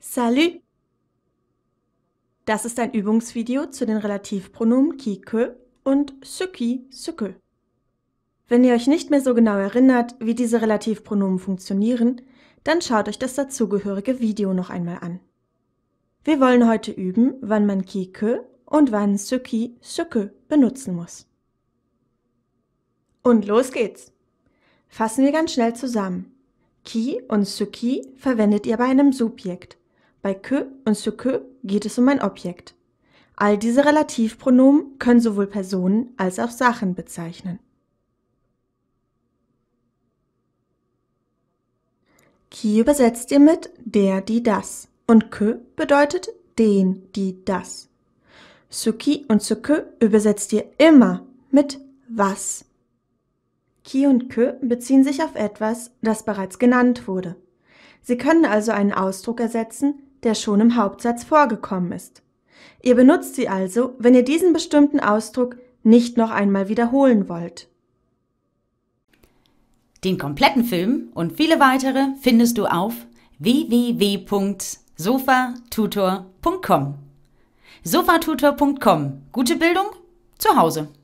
Salut! Das ist ein Übungsvideo zu den Relativpronomen qui-que und ce qui, ce que. Wenn ihr euch nicht mehr so genau erinnert, wie diese Relativpronomen funktionieren, dann schaut euch das dazugehörige Video noch einmal an. Wir wollen heute üben, wann man qui-que und wann ce qui, ce que benutzen muss. Und los geht's! Fassen wir ganz schnell zusammen. Qui und ce qui verwendet ihr bei einem Subjekt bei que und ce que geht es um ein Objekt. All diese Relativpronomen können sowohl Personen als auch Sachen bezeichnen. Qui übersetzt ihr mit der, die, das und que bedeutet den, die, das. Ce qui und ce que übersetzt ihr immer mit was. Qui und que beziehen sich auf etwas, das bereits genannt wurde. Sie können also einen Ausdruck ersetzen, der schon im Hauptsatz vorgekommen ist. Ihr benutzt sie also, wenn ihr diesen bestimmten Ausdruck nicht noch einmal wiederholen wollt. Den kompletten Film und viele weitere findest du auf www.sofatutor.com. Sofatutor.com. Gute Bildung zu Hause.